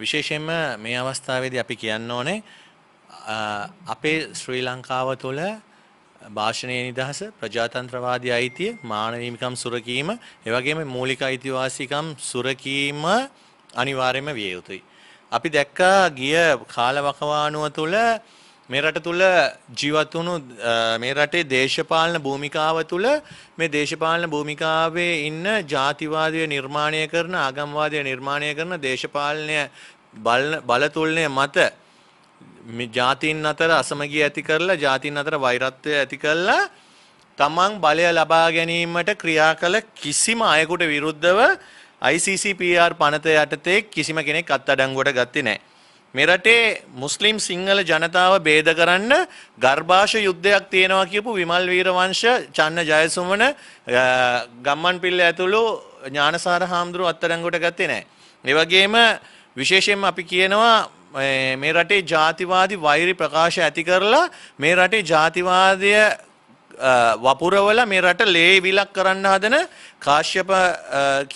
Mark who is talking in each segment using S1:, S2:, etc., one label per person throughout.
S1: විශේෂයෙන්ම මේ අවස්ථාවේදී අපි කියන්න ඕනේ අපේ ශ්‍රී ලංකාව තුළ භාෂණයේ නිදහස ප්‍රජාතන්ත්‍රවාදී අයිතිය මානවීමිකම් සුරකීම එවැගේම මූලික අයිතිවාසිකම් සුරකීම අනිවාර්යයෙන්ම විය යුතුයි. අපි දැක්කා ගිය කාලවකවානුව තුළ මේ රට තුල ජීවත් වුණු මේ රටේ දේශපාලන භූමිකාව තුල මේ දේශපාලන භූමිකාවේ ඉන්න ජාතිවාදය නිර්මාණය කරන ආගම්වාදය නිර්මාණය කරන දේශපාලනය බලතුල්නය මත ජාතින් අතර අසමගිය ඇති කරලා ජාතින් අතර වෛරත්වය ඇති කරලා තමන් බලය ලබා ගැනීමට ක්‍රියා කළ කිසිම අයෙකුට විරුද්ධව ICCPR පනත යටතේ කිසිම කෙනෙක් අත්අඩංගුවට ගත්තේ නැහැ. මෙරටේ මුස්ලිම් සිංහල ජනතාව බේද කරන්න ගර්භාෂ යුද්ධයක් තියෙනවා කියපු විමල් වීරවංශ චන්න ජයසුමන ගම්මන් පිල්ල ඇතුළු ඥානසාර හාමුදුරු අත්තරංගොට ගත්තේ නෑ. එවගේම විශේෂයෙන් අපි කියනවා මේ රටේ ජාතිවාදී වෛරි ප්‍රකාශ ඇති කරලා මේ රටේ ජාතිවාදය වපුරවල මේ රට ලේ විලක් කරන්න හදන කාශ්‍යප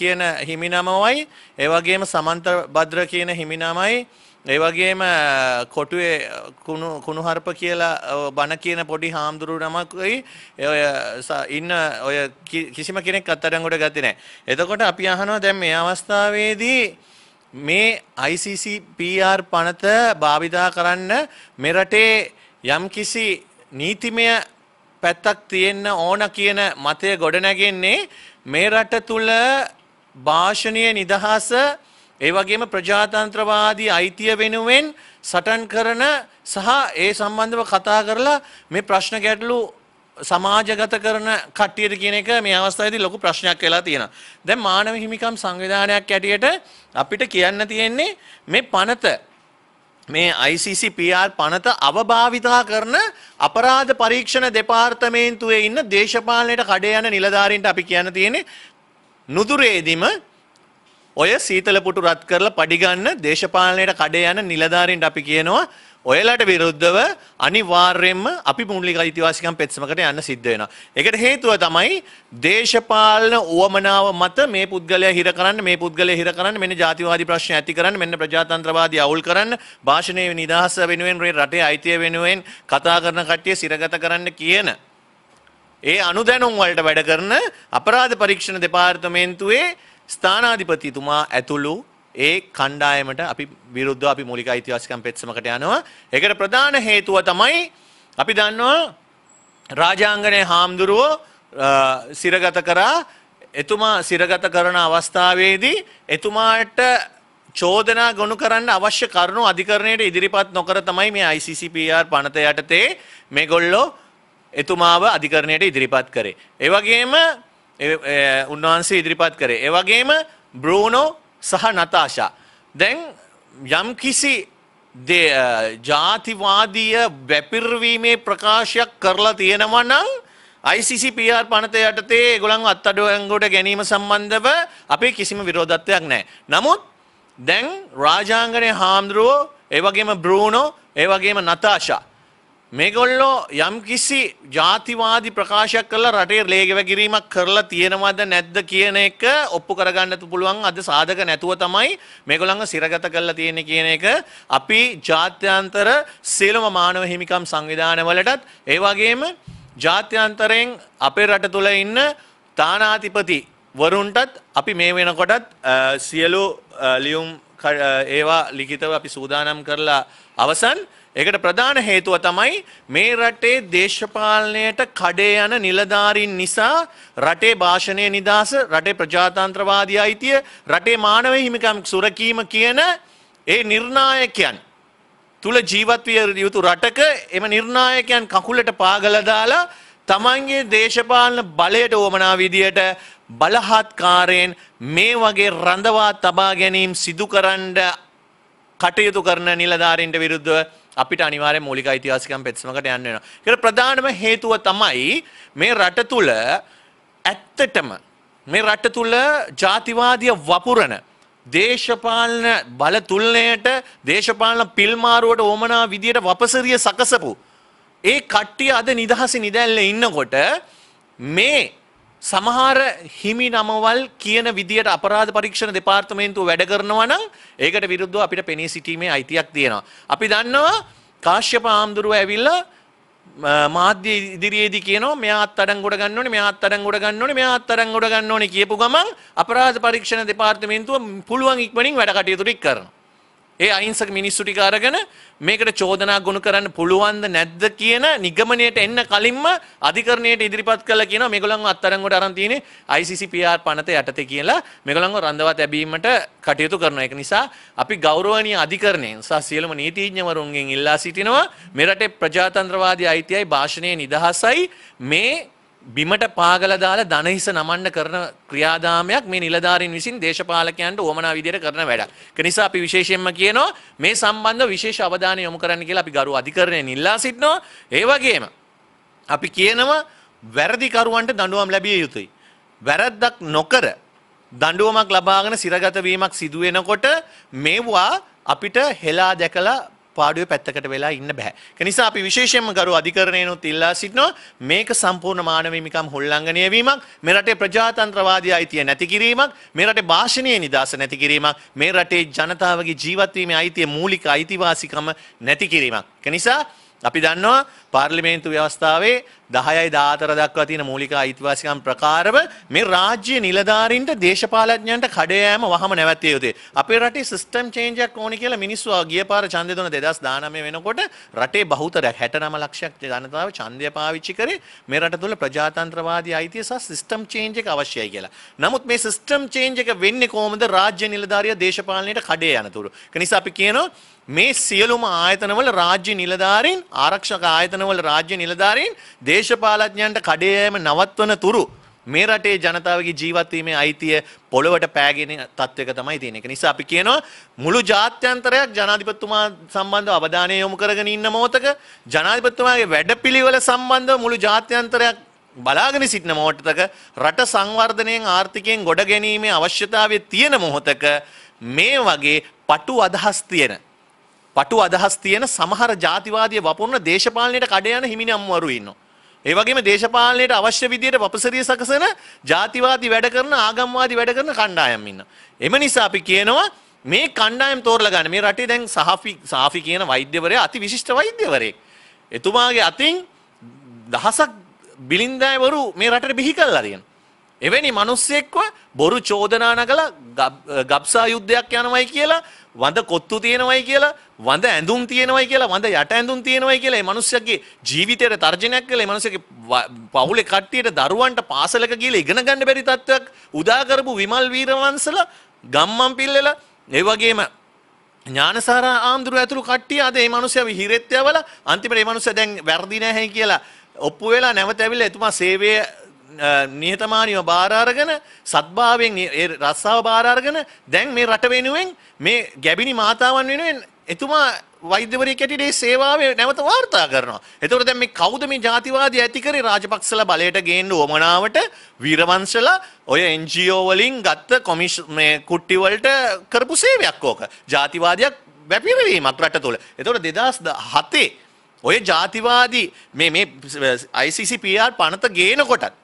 S1: කියන හිමිනමවයි ඒවගේම සමන්ත භද්‍ර කියන හිමිනමයි ඒ වගේම කොටුවේ කුණු හරප කියලා බණ කියන පොඩි හාමුදුරු නමකුයි ඔය ඉන්න ඔය කිසිම කෙනෙක් අත්අඩංගුවට ගත්තේ නැහැ. එතකොට අපි අහනවා දැන් මේ අවස්ථාවේදී මේ ICC PR පනත භාවිතා කරන්න මෙරටේ යම්කිසි නීතිමය පැත්තක් තියෙන්න ඕන කියන මතය ගොඩනැගෙන්නේ මේ රට තුල භාෂණීය නිදහස ඒ වගේම ප්‍රජාතන්ත්‍රවාදී අයිතිය වෙනුවෙන් සටන් කරන සහ ඒ සම්බන්ධව කතා කරලා මේ ප්‍රශ්න ගැටලු සමාජගත කරන කට්ටියට කියන එක මේ අවස්ථාවේදී ලොකු ප්‍රශ්නයක් වෙලා තියෙනවා. දැන් මානව හිමිකම් සංවිධානයක් ඇටියට අපිට කියන්න තියෙන්නේ මේ පනත මේ ICC PR පනත අවභාවිතා කරන අපරාධ පරීක්ෂණ දෙපාර්තමේන්තුවේ ඉන්න දේශපාලනයට කඩේ යන නිලධාරීන්ට අපි කියන්න තියෙන්නේ නුදුරේදීම ඔය සීතල පුටු රත් කරලා පඩිගන්න දේශපාලනයට කඩේ යන නිලධාරීන්ට අපි කියනවා ඔයලට විරුද්ධව අනිවාර්යෙන්ම අපි මූලික අයිතිවාසිකම් පෙත්සමකට යන්න සිද්ධ වෙනවා. ඒකට හේතුව තමයි දේශපාලන උවමනාව මත මේ පුද්ගලයා හිර කරන්න, මේ පුද්ගලයා හිර කරන්න, මෙන්න ජාතිවාදී ප්‍රශ්න ඇති කරන්න, මෙන්න ප්‍රජාතන්ත්‍රවාදී අවුල් කරන්න, භාෂණයේ නිදහස වෙනුවෙන් රටේ අයිතිය වෙනුවෙන් කතා කරන කට්ටිය සිරගත කරන්න කියන ඒ අනුදැනුම් වලට වැඩ කරන අපරාධ පරීක්ෂණ දෙපාර්තමේන්තුවේ ස්ථානාධිපතිතුමා ඇතුළු ඒ කණ්ඩායමට අපි විරුද්ධ අපි මූලික අයිතිවාසිකම් පෙත්සමකට යනවා. ඒකට ප්‍රධාන හේතුව තමයි අපි දන්නවා රාජාංගනයේ හාමුදුරුවෝ සිරගත කරා එතුමා සිරගත කරන අවස්ථාවේදී එතුමාට චෝදනා ගොනු කරන්න අවශ්‍ය කරුණු අධිකරණයට ඉදිරිපත් නොකර තමයි මේ ICCPR පනත යටතේ මේගොල්ලෝ එතුමාව අධිකරණයට ඉදිරිපත් කරේ. ඒ වගේම උන්වහන්සේ ඉදිරිපත් කරේ. ඒ වගේම බ්‍රූනෝ සහ නතාෂා. දැන් යම් කිසි ජාතිවාදීය වැපිරවීමේ ප්‍රකාශයක් කරලා තියෙනවා නම් ICC PR පනත යටතේ ඒගොල්ලන් අත්අඩංගුවට ගැනීම සම්බන්ධව අපේ කිසිම විරෝධත්වයක් නැහැ. නමුත් දැන් රාජාංගනේ හාමුදුරුවෝ ඒ වගේම බ්‍රූනෝ ඒ වගේම නතාෂා මේගොල්ලෝ යම් කිසි ජාතිවාදී ප්‍රකාශයක් කරලා රටේ ලේගෙව කිරීමක් කරලා තියෙනවද නැද්ද කියන එක ඔප්පු කරගන්න පුළුවන් අද සාධක නැතුව තමයි මේගොල්ලන්ව සිරගත කරලා තියෙන්නේ කියන එක අපි ජාත්‍යන්තර සියලුම මානව හිමිකම් සංවිධානවලටත් ඒ වගේම ජාත්‍යන්තරයෙන් අපේ රට තුළ ඉන්න තානාධිපති වරුන්ටත් අපි මේ වෙනකොටත් සියලු ලියුම් ඒවා ලිඛිතව අපි සූදානම් කරලා අවසන් ඒකට ප්‍රධාන හේතුව තමයි මේ රටේ දේශපාලනයට කඩේ යන නිලධාරීන් නිසා රටේ භාෂණය නිදහස රටේ ප්‍රජාතන්ත්‍රවාදී අයිතිය රටේ මානව හිමිකම් සුරකීම කියන ඒ නිර්ණායකයන් තුල ජීවත් විය යුතු රටක එම නිර්ණායකයන් කකුලට පාගලා දාලා තමන්ගේ දේශපාලන බලයට ඕමනා විදියට බලහත්කාරයෙන් මේ වගේ රඳවා තබා ගැනීම් සිදුකරන්ඩ කටයුතු කරන නිලධාරීන්ට විරුද්ධව අපිට අනිවාර්ය මූලික ඓතිහාසිකම් පෙත්සමකට යන්න වෙනවා. ඒකට ප්‍රධානම හේතුව තමයි මේ රට තුල ඇත්තටම මේ රට තුල ජාතිවාදී වපුරන දේශපාලන බලතුලණයට දේශපාලන පිල්මාරුවට ඕමනා විදියට වපසරිය සකසපු ඒ කට්ටිය අද නිදහස නිදැල්ල ඉන්නකොට මේ සමහර හිමි නමවල් කියන විදියට අපරාධ පරීක්ෂණ දෙපාර්තමේන්තුව වැඩ කරනවා නම් ඒකට විරුද්ධව අපිට පෙනී සිටීමේ අයිතියක් තියෙනවා. අපි දන්නවා කාශ්‍යප ආම්දුරුව ඇවිල්ලා මාධ්‍ය ඉදිරියේදී කියනවා මෙයා අත්අඩංගුවට ගන්න ඕනේ මෙයා අත්අඩංගුවට ගන්න ඕනේ මෙයා අත්අඩංගුවට ගන්න ඕනේ කියපු ගමන් අපරාධ පරීක්ෂණ දෙපාර්තමේන්තුව පුළුවන් ඉක්මනින් වැඩ කටයුතු ටික කරනවා. ඒ අහිංසක මිනිස්සු ටික අරගෙන මේකට චෝදනා ගොනු කරන්න පුළුවන්ද නැද්ද කියන නිගමනයට එන්න කලින්ම අධිකරණයට ඉදිරිපත් කළා කියනවා මේගොල්ලන්ව අත්අඩංගුවට අරන් තියෙන්නේ ICC PR පනත යටතේ කියලා මේගොල්ලන්ව රඳවා තැබීමට කටයුතු කරන එක නිසා අපි ගෞරවනීය අධිකරණයෙන් සහ සියලුම නීතිඥවරුන්ගෙන් ඉල්ලා සිටිනවා මෙරටේ ප්‍රජාතන්ත්‍රවාදී අයිතියයි භාෂණයේ නිදහසයි මේ බිමට පාගල දාලා ධනහිස නමන්න කරන ක්‍රියාදාමයක් මේ නිලධාරීන් විසින් දේශපාලකයන්ට ඕමනා විදිහට කරන වැඩක්. ඒක නිසා අපි විශේෂයෙන්ම කියනවා මේ සම්බන්ධව විශේෂ අවධානය යොමු කරන්න කියලා අපි ගරු අධිකරණයෙන් ඉල්ලා සිටිනවා. ඒ වගේම අපි කියනවා වැරදිකරුවන්ට දඬුවම් ලැබිය යුතුයි. වැරද්දක් නොකර දඬුවමක් ලබාගෙන සිරගත වීමක් සිදු වෙනකොට මේවා අපිට හෙලා දැකලා පාඩුවේ පැත්තකට වෙලා ඉන්න බෑ. ඒ නිසා අපි විශේෂයෙන්ම ගරු අධිකරණයනොත් ඉල්ලා සිටිනවා මේක සම්පූර්ණ මානව හිමිකම් හොල්ලංඝනය වීමක්, මේ රටේ ප්‍රජාතන්ත්‍රවාදී අයිතිය නැති කිරීමක්, මේ රටේ භාෂණීය නිදහස නැති කිරීමක්, මේ රටේ ජනතාවගේ ජීවත් වීමේ අයිතිය මූලික අයිතිවාසිකම නැති කිරීමක්. ඒ නිසා අපි දන්නවා පාර්ලිමේන්තු ව්‍යවස්ථාවේ 10යි 14 දක්වා තියෙන මූලික අයිතිවාසිකම් ප්‍රකාරව මේ රාජ්‍ය නිලධාරීන්ට දේශපාලඥයන්ට කඩේ යෑම වහම නැවැත්විය යුතුයි. අපේ රටේ සිස්ටම් චේන්ජ් එකක් ඕනි කියලා මිනිස්සු ගිය පාර ඡන්දය දුන්න 2019 වෙනකොට රටේ බහුතරයක් 69 ලක්ෂයක් ජනතාව ඡන්දය පාවිච්චි කරේ මේ රට තුළ ප්‍රජාතන්ත්‍රවාදී අයිතිය සහ සිස්ටම් චේන්ජ් එක අවශ්‍යයි කියලා. නමුත් මේ සිස්ටම් චේන්ජ් එක වෙන්නේ කොහොමද රාජ්‍ය නිලධාරියා දේශපාලනයට කඩේ යනතුරු. ඒ නිසා අපි කියනවා මේ සියලුම ආයතනවල රාජ්‍ය නිලධාරීන් ආරක්ෂක ආයතනවල රාජ්‍ය නිලධාරීන් දේශ දේශපාලඥයන්ට කඩේ යෑම නවත්වන තුරු මේ රටේ ජනතාවගේ ජීවත්වීමේ අයිතිය පොළොවට පෑගෙන තත්වයක තමයි තියෙන එක නිසා අපි කියනවා මුළු ජාත්‍යන්තරයක් ජනාධිපතිතුමා සම්බන්ධව අවධානය යොමු කරගෙන ඉන්න මොහොතක ජනාධිපතිතුමාගේ වැඩපිළිවෙල සම්බන්ධව මුළු ජාත්‍යන්තරයක් බලාගෙන සිටින මොහොතක රට සංවර්ධනයෙන් ආර්ථිකයෙන් ගොඩ ගැනීමේ අවශ්‍යතාවය තියෙන මොහොතක මේ වගේ පටු අදහස් තියෙන පටු අදහස් තියෙන සමහර ජාතිවාදී වපුරන දේශපාලනයට කඩ යන හිමිනම්වරු ඉන්නවා ඒ වගේම දේශපාලනයට අවශ්‍ය විදියට වපසරිය සකසන ජාතිවාදී වැඩ කරන ආගම්වාදී වැඩ කරන කණ්ඩායම් ඉන්න. එම නිසා අපි කියනවා මේ කණ්ඩායම් තෝරලා ගන්න. මේ රටේ දැන් සහාෆි සහාෆි කියන වෛද්‍යවරයා අති විශිෂ්ට වෛද්‍යවරයෙක්. එතුමාගේ අතින් දහසක් බිලින්දායවරු මේ රටට බිහි කළා තියෙනවා. එවැනි මිනිස්සෙක්ව බොරු චෝදනා නගලා ගබ්සා යුද්ධයක් යනවයි කියලා වඳ කොත්තු තියෙනවයි කියලා වඳ ඇඳුම් තියෙනවයි කියලා වඳ යට ඇඳුම් තියෙනවයි කියලා මේ මිනිස්සගේ ජීවිතයට තර්ජනයක් කළා මේ මිනිස්සගේ පවුලේ කට්ටියට දරුවන්ට පාසලක ගිහලා ඉගෙන ගන්න බැරි තත්ත්වයක් උදා කරපු විමල් වීරවංශලා ගම්මන් පිල්ලෙලා ඒ වගේම ඥානසාර ආම්දුරු ඇතුළු කට්ටිය අද මේ මිනිස්සයා හිරෙත් යවලා අන්තිමට මේ මිනිස්සයා දැන් වැරදි නැහැ කියලා ඔප්පු වෙලා නැවත ඇවිල්ලා එතුමා සේවයේ නිහතමානීව බාර අරගෙන සත්භාවයෙන් ඒ රස්සාව බාර අරගෙන දැන් මේ රට වෙනුවෙන් මේ ගැබිනි මාතාවන් වෙනුවෙන් එතුමා වෛද්‍යවරයෙක් කැටියට ඒ සේවාවේ නැවත වාර්තා කරනවා. එතකොට දැන් මේ කවුද මේ ජාතිවාදී ඇති කරේ රාජපක්ෂලා බලයට ගේන්න උවමනාවට වීරවංශලා ඔය NGO වලින් ගත්ත කොමිෂ මේ කුට්ටි වලට කරපු සේවයක් ඕක. ජාතිවාදියක් වැපිරවීමක් රට තුළ. එතකොට 2007 ඔය ජාතිවාදී මේ මේ ICC PR පනත ගේනකොටත්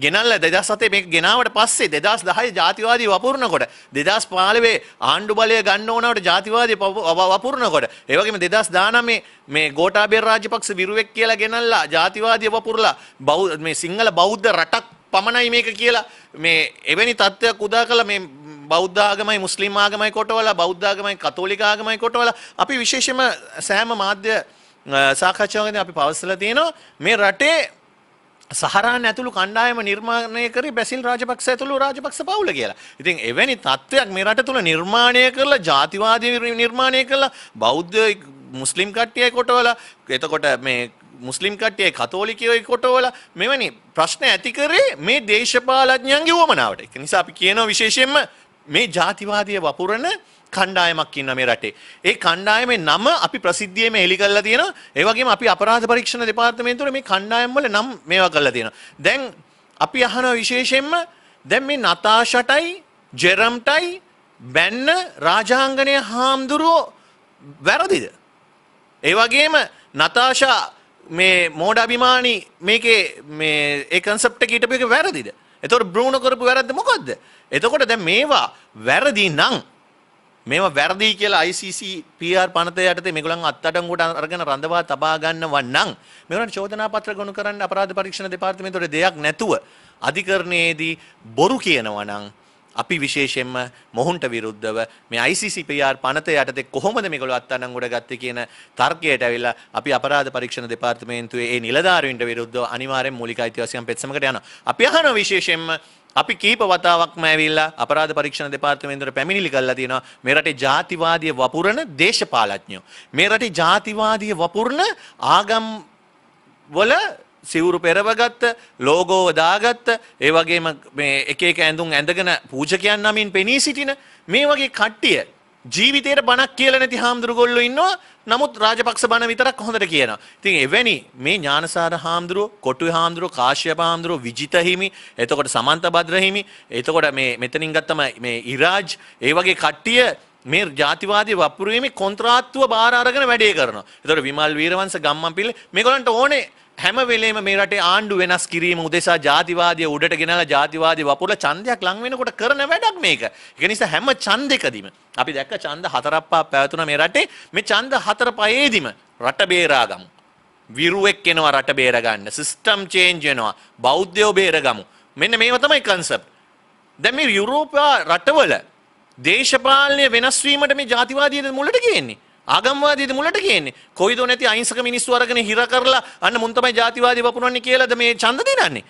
S1: ගෙනල්ල දෙදස් සතේ මේ ගෙනාවට පස්සේ දෙදස් දහය ජාතිවාදී වපුරණකොට දෙදස් පාලවේ ආණ්ඩු බලය ගන්න ඕනවට ජාතිවාදී වපුරණකොට ඒවගේම දෙදස් දානමේ මේ ගෝටාබේ රාජපක්ෂ විරුවෙක් කියලා ගෙනල්ලා ජාතිවාදී වපුරලා බෞද්ධ මේ සිංහල බෞද්ධ රටක් පමණයි මේක කියලා මේ එවැනි තත්ත්වයක් උදා කළ මේ බෞද්ධාගමයි මුස්ලිම් ආගමයි කොටවල බෞද්ධාගමයි කතෝලික ආගමයි කොටවල අපි විශේෂම සෑම මාධ්‍ය සාකච්ඡාවකදී අපි පවස්සලා තියෙනවා මේ රටේ සහරාන් ඇතුළු කණ්ඩායම නිර්මාණය කරේ බැසිල් රාජපක්ෂ ඇතුළු රාජපක්ෂ පවුල කියලා. ඉතින් එවැනි තත්ත්වයක් මේ රට තුල නිර්මාණය කරලා ජාතිවාදී නිර්මාණය කරලා බෞද්ධ මුස්ලිම් කට්ටියයි කොටවල එතකොට මේ මුස්ලිම් කට්ටියයි කතෝලිකයෝයි කොටවල මෙවැනි ප්‍රශ්න ඇති කරේ මේ දේශපාලඥයන්ගේ උවමනාවට. ඒක නිසා අපි කියනවා විශේෂයෙන්ම මේ ජාතිවාදය වපුරන කණ්ඩායමක් ඉන්න මේ රටේ. ඒ කණ්ඩායමේ නම අපි ප්‍රසිද්ධියේම හෙලි කරලා තියෙනවා. ඒ වගේම අපි අපරාධ පරීක්ෂණ දෙපාර්තමේන්තුවේ මේ කණ්ඩායම් වල නම් මේවා කරලා තියෙනවා. දැන් අපි අහන විශේෂයෙන්ම දැන් මේ නතාෂටයි ජෙරම්ටයි බැන්න රාජාංගනය හාමුදුරුවෝ වැරදිද. ඒ වගේම නතාෂා මේ මෝඩ අභිමානි මේකේ මේ ඒ කන්සෙප්ට් එක හිටපු එක වැරදිද? එතකොට බ්‍රූනෝ කරපු වැරද්ද මොකද්ද? එතකොට දැන් මේවා වැරදි නම් මේවා වැරදි කියලා ICC PR පනත යටතේ මේගොල්ලන් අත්අඩංගුවට අරගෙන රඳවා තබා ගන්නවා නම් මේගොල්ලන්ට චෝදනා පත්‍ර ගොනු කරන්න අපරාධ පරීක්ෂණ දෙපාර්තමේන්තුවේ දෙයක් නැතුව අධිකරණයේදී බොරු කියනවා නම් අපි විශේෂයෙන්ම මොහුන්ට විරුද්ධව මේ ICCPR පනත යටතේ කොහොමද මේගොල්ලෝ අත්අඩංගුවට ගත්තේ කියන තර්කයට ඇවිල්ලා අපි අපරාධ පරීක්ෂණ දෙපාර්තමේන්තුවේ ඒ නිලධාරීන්ට විරුද්ධව අනිවාර්යෙන් මූලික අයිතිවාසිකම් පෙත්සමකට යනවා. අපි අහනවා විශේෂයෙන්ම අපි කීප වතාවක්ම ඇවිල්ලා අපරාධ පරීක්ෂණ දෙපාර්තමේන්තුවට පැමිණිලි කරලා තියෙනවා මේ රටේ ජාතිවාදී වපුරන දේශපාලඥයෝ මේ රටේ ජාතිවාදී වපුරන ආගම් වල සිවුරු පෙරවගත්ත ලෝගෝව දාගත්ත ඒ වගේම මේ එක එක ඇඳුම් ඇඳගෙන පූජකයන් නමින් පෙනී සිටින මේ වගේ කට්ටිය ජීවිතයට බණක් කියලා නැති හාමුදුරුවෝ ඉන්නවා. නමුත් රාජපක්ෂ බණ විතරක් හොඳට කියනවා. ඉතින් එවැනි මේ ඥානසාර හාමුදුරුවෝ, කොටුවේ හාමුදුරුවෝ, කාශ්‍යප හාමුදුරුවෝ, විජිත හිමි, එතකොට සමන්තබද්‍ර හිමි, එතකොට මේ මෙතනින් ගත්තම මේ ඉරාජ්, ඒ වගේ කට්ටිය මේ ජාතිවාදී වපුරීමේ කොන්ත්‍රාත්තුව බාර අරගෙන වැඩේ කරනවා. එතකොට විමල් වීරවංශ ගම්මන්පිල්ල මේගොල්ලන්ට ඕනේ හැම වෙලේම මේ රටේ ආණ්ඩු වෙනස් කිරීම උදෙසා ජාතිවාදය උඩට ගෙනලා ජාතිවාදී වපුරලා ඡන්දයක් ලං වෙනකොට කරන වැඩක් මේක. ඒක නිසා හැම ඡන්දෙකදීම අපි දැක්ක ඡන්ද හතරක් පහ පැවතුණා මේ රටේ. මේ ඡන්ද හතර පහේදීම රට බේරාගමු. විරුවෙක් එනවා රට බේරගන්න. සිස්ටම් චේන්ජ් වෙනවා. බෞද්ධයෝ බේරගමු. මෙන්න මේව තමයි කන්සෙප්ට්. දැන් මේ යුරෝපා රටවල දේශපාලනය වෙනස් වීමට මේ ජාතිවාදීද මුලට ගේන්නේ. ආගම්වාදීද මුලට කියන්නේ. කොයිද නැති අහිංසක මිනිස්සු අරගෙන හිර කරලා අන්න මුන් තමයි ජාතිවාදී වපුරන්නේ කියලාද මේ ඡන්ද දිනන්නේ.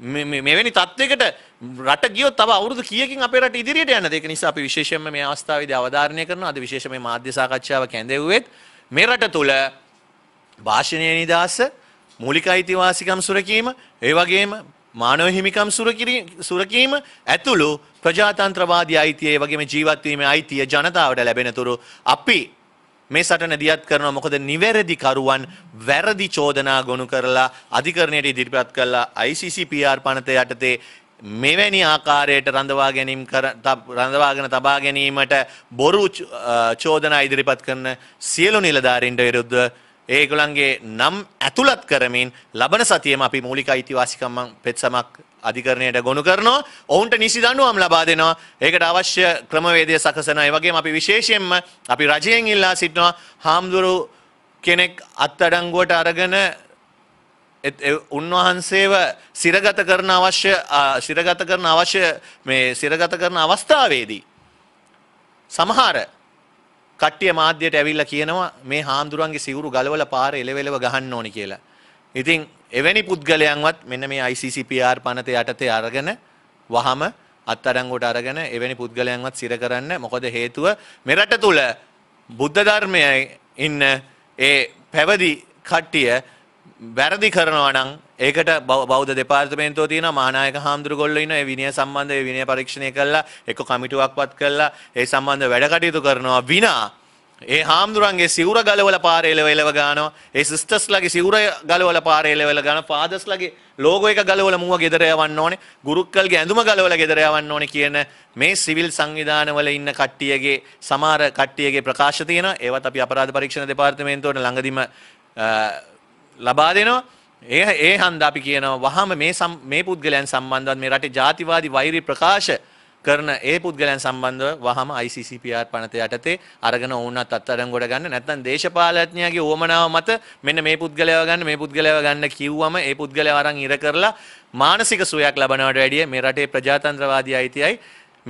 S1: මේ මෙවැනි තත්වයකට රට ගියොත් තව අවුරුදු කීයකින් අපේ රට ඉදිරියට යන්නද? ඒක නිසා අපි විශේෂයෙන්ම මේ අවස්ථාවේදී අවධාරණය කරනවා. අද විශේෂ මේ මාධ්‍ය සාකච්ඡාව කැඳෙව්වෙත් මේ රට තුල භාෂණීය නිදහස, මූලික අයිතිවාසිකම් සුරකීම, ඒ වගේම මානව හිමිකම් සුරකීම ඇතුළු ප්‍රජාතන්ත්‍රවාදී අයිතිය වගේම ජීවත්වීමේ අයිතිය ජනතාවට ලැබෙනතුරු අපි මේ සටන දියත් කරනවා මොකද නිවැරදිකරුවන් වැරදි චෝදනා ගොුණු කරලා අධිකරණයට ඉදිරිපත් කරලා ICCPR පනත යටතේ මෙවැනි ආකාරයට රඳවා ගැනීම් රඳවාගෙන තබා ගැනීමට බොරු චෝදනා ඉදිරිපත් කරන සියලු නිලධාරීන්ට විරුද්ධ ඒගොලන්ගේ නම් ඇතුළත් කරමින් ලබන සතියම අපි මූලික අයිතිවාසිකම්මන් පෙත්සමක් අධිකරණයට ගොුණු කරනවා ඔවුන්ට නිසි දඩුවම් ලබා දෙනවා ඒකට අවශ්‍ය ක්‍රමවේදය සකසන වගේ අපි විශේෂයෙන්ම අපි රජයෙන් ඉල්ලා සිටිනවා හාමුදුරු කෙනෙක් අත්තඩංගුවට අරගෙන උන්වහන්සේව සිරගත කරන අවශ්‍ය සිරගත කරන අවශ්‍ය මේ සිරගත කරන අවස්ථාවේදී. සමහර කට්ටිය මාධ්‍යයට ඇවිල්ලා කියනවා මේ හාමුදුරන්ගේ සිවුරු ගලවල පාර එලවෙලව ගහන්න ඕනි කියලා. ඉතින් එවැනි පුද්ගලයන්වත් මෙන්න මේ ICCPR පනත යටතේ අරගෙන වහම අත්අඩංගුවට අරගෙන එවැනි පුද්ගලයන්වත් සිර කරන්න මොකද හේතුව මෙරට තුල බුද්ධ ධර්මයේ ඉන්න ඒ පැවිදි කට්ටිය වැරදි කරනවා නම් ඒකට බෞද්ධ දෙපාර්තමේන්තුව තියෙනවා මහානායක හාමුදුරුවෝගොල්ලෝ ඉන්නවා ඒ විනය සම්බන්ධ ඒ විනය පරීක්ෂණය කළා එක්ක කමිටුවක්වත් කළා ඒ සම්බන්ධ වැඩ කටයුතු කරනවා විනා ඒ හාමුදුරන්ගේ සිවුර ගලවල පාරේල එලව ගානවා ඒ සිස්ටර්ස්ලගේ සිවුර ගලවල පාරේල එලව ගන්න ෆාදර්ස්ලගේ ලෝගෝ එක ගලවල මුව ගෙදර යවන්න ඕනේ ගුරුක්කල්ගේ ඇඳුම ගලවල ගෙදර යවන්න ඕනේ කියන මේ සිවිල් සංවිධානවල ඉන්න කට්ටියගේ සමහර කට්ටියගේ ප්‍රකාශ තියෙනවා ඒවත් අපි අපරාධ පරීක්ෂණ දෙපාර්තමේන්තුවට ළඟදිම ලබා දෙනවා ඒ ඒ හන්ද අපි කියනවා වහම මේ මේ පුද්ගලයන් සම්බන්ධවත් මේ රටේ ජාතිවාදී වෛරී ප්‍රකාශ කරන ඒ පුද්ගලයන් සම්බන්ධව වහම ICCPR පනත යටතේ අරගෙන වුණත් අත්අඩංගුවට ගන්න නැත්නම් දේශපාලඥයාගේ ඕමනාව මත මෙන්න මේ පුද්ගලයව ගන්න මේ පුද්ගලයව ගන්න කිව්වම ඒ පුද්ගලයව අරන් ඉර කරලා මානසික සුවයක් ලබනවට වැඩිය මේ රටේ ප්‍රජාතන්ත්‍රවාදී අයිතියයි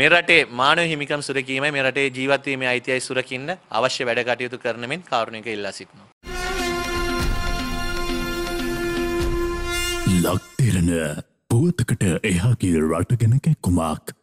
S1: මේ රටේ මානව හිමිකම් සුරකීමයි මේ රටේ ජීවත් වීමේ අයිතියයි සුරකින්න අවශ්‍ය වැඩ කටයුතු කරන මෙන් කාරුණික ඉල්ලා සිටිනවා. ලක්තිරණ පුවතකට එහා ගිය රට ගැන කැක්කුමක්